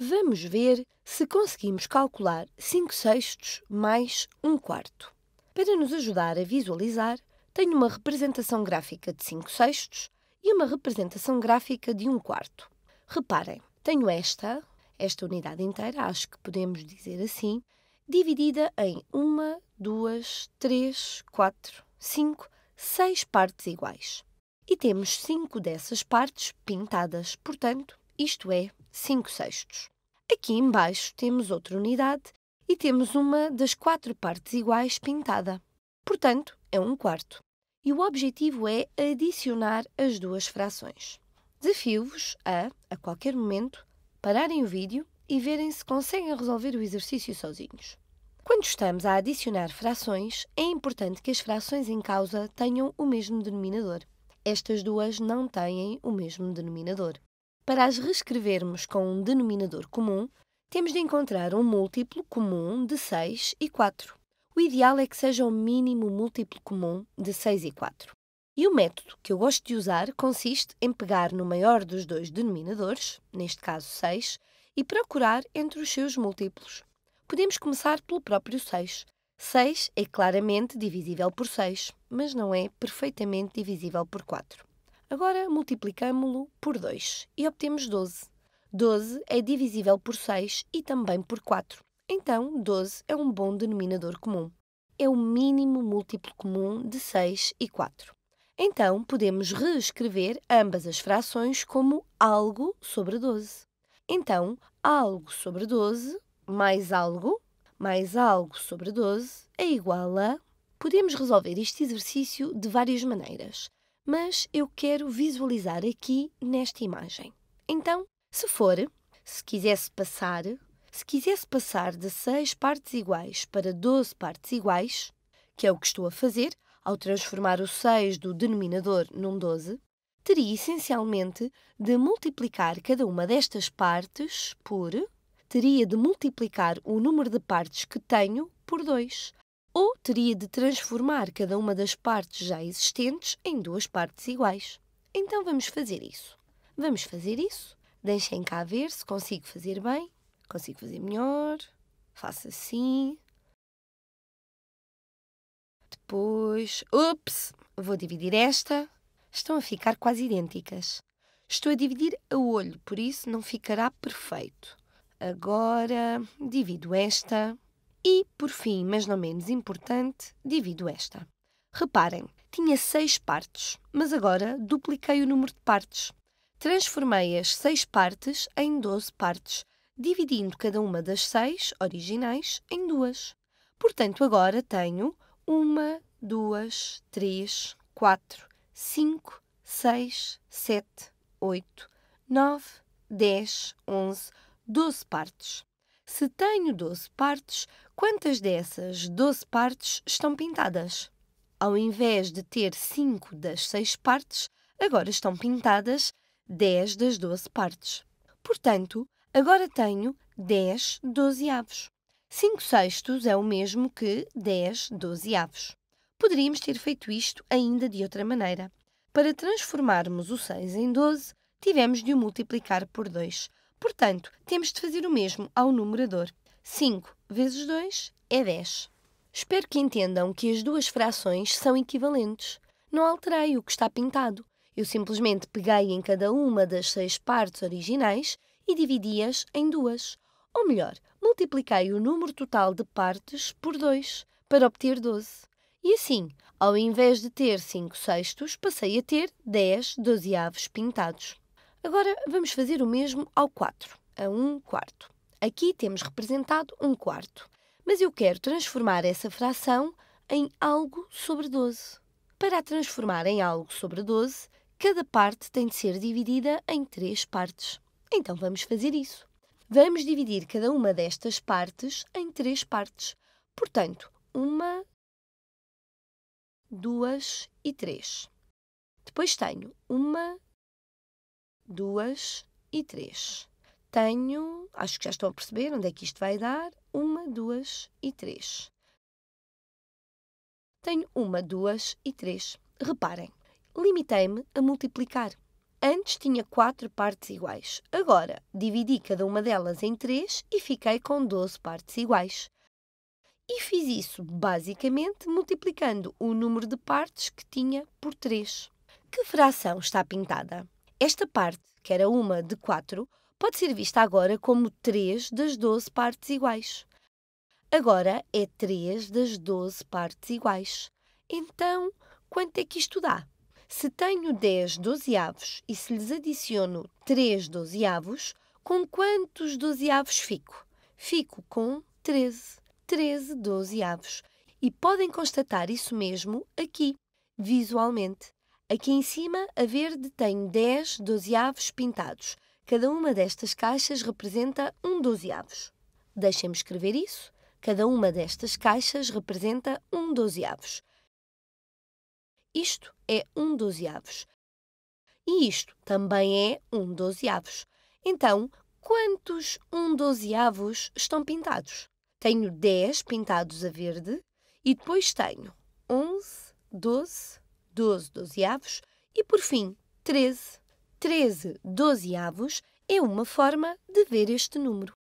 Vamos ver se conseguimos calcular 5 sextos mais 1 quarto. Para nos ajudar a visualizar, tenho uma representação gráfica de 5 sextos e uma representação gráfica de 1 quarto. Reparem, tenho esta, esta unidade inteira, acho que podemos dizer assim, dividida em 1, 2, 3, 4, 5, 6 partes iguais. E temos 5 dessas partes pintadas, portanto, isto é 5 sextos. Aqui embaixo temos outra unidade e temos uma das quatro partes iguais pintada. Portanto, é um quarto. E o objetivo é adicionar as duas frações. Desafio-vos a, a qualquer momento, pararem o vídeo e verem se conseguem resolver o exercício sozinhos. Quando estamos a adicionar frações, é importante que as frações em causa tenham o mesmo denominador. Estas duas não têm o mesmo denominador. Para as reescrevermos com um denominador comum, temos de encontrar um múltiplo comum de 6 e 4. O ideal é que seja o mínimo múltiplo comum de 6 e 4. E o método que eu gosto de usar consiste em pegar no maior dos dois denominadores, neste caso 6, e procurar entre os seus múltiplos. Podemos começar pelo próprio 6. 6 é claramente divisível por 6, mas não é perfeitamente divisível por 4. Agora multiplicamo-lo por 2 e obtemos 12. 12 é divisível por 6 e também por 4. Então, 12 é um bom denominador comum. É o mínimo múltiplo comum de 6 e 4. Então, podemos reescrever ambas as frações como algo sobre 12. Então, algo sobre 12 mais algo mais algo sobre 12 é igual a. Podemos resolver este exercício de várias maneiras mas eu quero visualizar aqui nesta imagem. Então, se for, se quisesse passar, se quisesse passar de 6 partes iguais para 12 partes iguais, que é o que estou a fazer ao transformar o 6 do denominador num 12, teria essencialmente de multiplicar cada uma destas partes por. Teria de multiplicar o número de partes que tenho por 2, ou teria de transformar cada uma das partes já existentes em duas partes iguais. Então vamos fazer isso. Vamos fazer isso. Deixem cá ver se consigo fazer bem, consigo fazer melhor. Faço assim. Depois, ups, vou dividir esta. Estão a ficar quase idênticas. Estou a dividir a olho, por isso não ficará perfeito. Agora divido esta. E, por fim, mas não menos importante, divido esta. Reparem, tinha seis partes, mas agora dupliquei o número de partes. Transformei as seis partes em 12 partes, dividindo cada uma das seis originais em duas. Portanto, agora tenho uma, duas, três, quatro, cinco, seis, sete, oito, nove, dez, onze, doze partes. Se tenho 12 partes, quantas dessas 12 partes estão pintadas? Ao invés de ter 5 das 6 partes, agora estão pintadas 10 das 12 partes. Portanto, agora tenho 10 dozeavos. 5 sextos é o mesmo que 10 dozeavos. Poderíamos ter feito isto ainda de outra maneira. Para transformarmos o 6 em 12, tivemos de o multiplicar por 2. Portanto, temos de fazer o mesmo ao numerador. 5 vezes 2 é 10. Espero que entendam que as duas frações são equivalentes. Não alterei o que está pintado. Eu simplesmente peguei em cada uma das seis partes originais e dividi-as em duas. Ou melhor, multipliquei o número total de partes por 2 para obter 12. E assim, ao invés de ter 5 sextos, passei a ter 10 dozeavos pintados. Agora vamos fazer o mesmo ao 4, a 1 quarto. Aqui temos representado 1 quarto, mas eu quero transformar essa fração em algo sobre 12. Para a transformar em algo sobre 12, cada parte tem de ser dividida em 3 partes. Então vamos fazer isso. Vamos dividir cada uma destas partes em 3 partes. Portanto, uma, duas e três. Depois tenho uma, duas e três. Tenho, acho que já estão a perceber onde é que isto vai dar, uma, duas e três. Tenho uma, duas e três. Reparem, limitei-me a multiplicar. Antes tinha quatro partes iguais. Agora, dividi cada uma delas em três e fiquei com 12 partes iguais. E fiz isso, basicamente, multiplicando o número de partes que tinha por 3. Que fração está pintada? Esta parte, que era uma de quatro, pode ser vista agora como 3 das 12 partes iguais. Agora é 3 das 12 partes iguais. Então, quanto é que isto dá? Se tenho 10 dozeavos e se lhes adiciono 3 dozeavos, com quantos dozeavos fico? Fico com 13. 13 dozeavos. E podem constatar isso mesmo aqui, visualmente. Aqui em cima, a verde tem 10 dozeavos pintados. Cada uma destas caixas representa um dozeavos. Deixem-me escrever isso. Cada uma destas caixas representa um dozeavos. Isto é um dozeavos. E isto também é um dozeavos. Então, quantos um dozeavos estão pintados? Tenho 10 pintados a verde e depois tenho 11, 12, 12 dozeavos e, por fim, 13. 13 dozeavos é uma forma de ver este número.